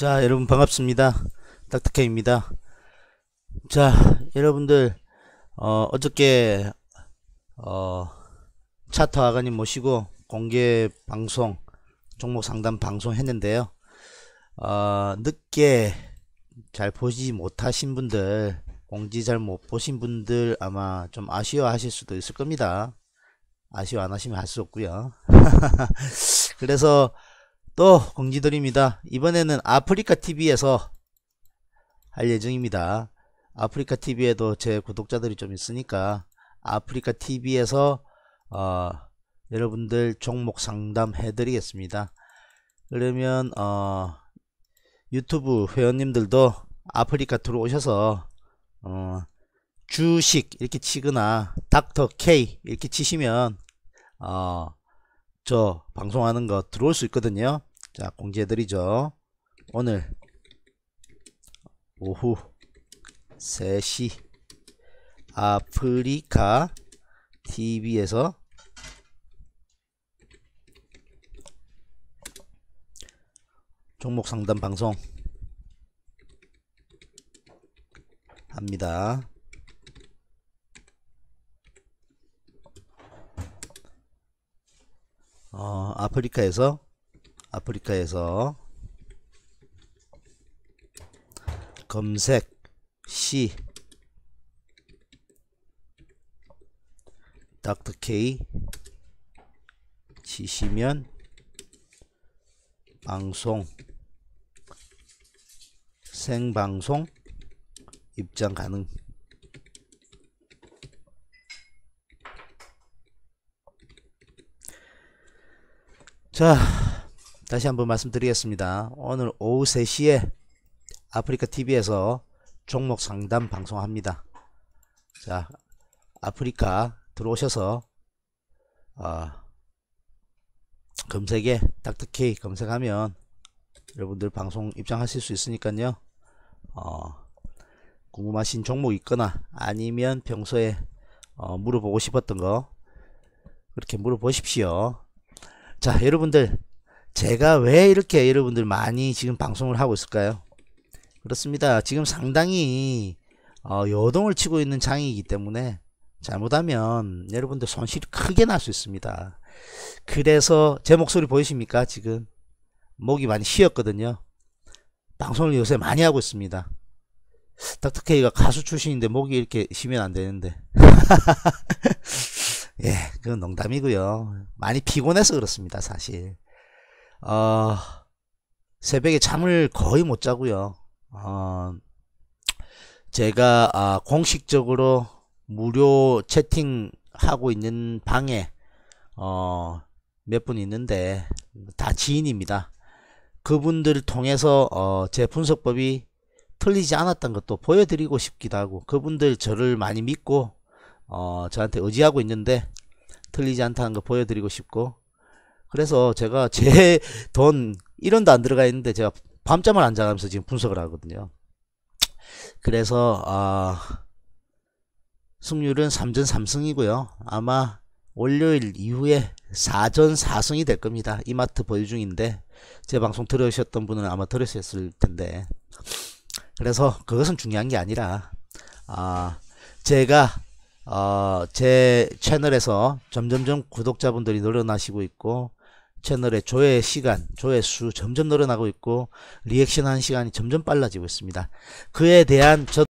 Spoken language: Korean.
자 여러분 반갑습니다 딱딱해입니다 자 여러분들 어, 어저께 어, 차터 아가님 모시고 공개 방송 종목 상담 방송 했는데요 어, 늦게 잘 보지 못하신 분들 공지 잘 못 보신 분들 아마 좀 아쉬워 하실 수도 있을 겁니다 아쉬워 안 하시면 할 수없구요 그래서 또 공지드립니다. 이번에는 아프리카 TV에서 할 예정입니다. 아프리카 TV에도 제 구독자들이 좀 있으니까 아프리카 TV에서 어, 여러분들 종목 상담 해드리겠습니다. 그러면 어, 유튜브 회원님들도 아프리카 들어오셔서 어, 주식 이렇게 치거나 닥터 K 이렇게 치시면 어, 저 방송하는 거 들어올 수 있거든요. 자 공지해드리죠 오늘 오후 3시 아프리카 TV에서 종목 상담 방송 합니다. 어, 아프리카에서 아프리카에서 검색 시 닥터 K 치시면 방송 생방송 입장 가능 자 다시 한번 말씀드리겠습니다. 오늘 오후 3시에 아프리카 TV에서 종목 상담 방송합니다. 자, 아프리카 들어오셔서 어, 검색에 닥터케 검색하면 여러분들 방송 입장하실 수 있으니까요. 어, 궁금하신 종목 있거나 아니면 평소에 어, 물어보고 싶었던 거 그렇게 물어보십시오. 자, 여러분들 제가 왜 이렇게 여러분들 많이 지금 방송을 하고 있을까요? 그렇습니다. 지금 상당히 어, 요동을 치고 있는 장이기 때문에 잘못하면 여러분들 손실이 크게 날 수 있습니다. 그래서 제 목소리 보이십니까? 지금 목이 많이 쉬었거든요. 방송을 요새 많이 하고 있습니다. 닥터케가 가수 출신인데 목이 이렇게 쉬면 안 되는데. 예, 그건 농담이고요. 많이 피곤해서 그렇습니다, 사실. 어, 새벽에 잠을 거의 못 자고요. 어, 제가 아, 공식적으로 무료 채팅 하고 있는 방에 어, 몇 분 있는데 다 지인입니다. 그분들을 통해서 어, 제 분석법이 틀리지 않았던 것도 보여드리고 싶기도 하고 그분들 저를 많이 믿고 어, 저한테 의지하고 있는데 틀리지 않다는 거 보여드리고 싶고 그래서 제가 제 돈 1원도 안 들어가 있는데 제가 밤잠을 안 자면서 지금 분석을 하거든요. 그래서 아 승률은 3전 3승이고요. 아마 월요일 이후에 4전 4승이 될 겁니다. 이마트 보유 중인데 제 방송 들으셨던 분은 아마 들으셨을 텐데 그래서 그것은 중요한 게 아니라 아 제가 어, 제 채널에서 점점점 구독자분들이 늘어나시고 있고 채널의 조회 시간, 조회수 점점 늘어나고 있고 리액션 한 시간이 점점 빨라지고 있습니다. 그에 대한 저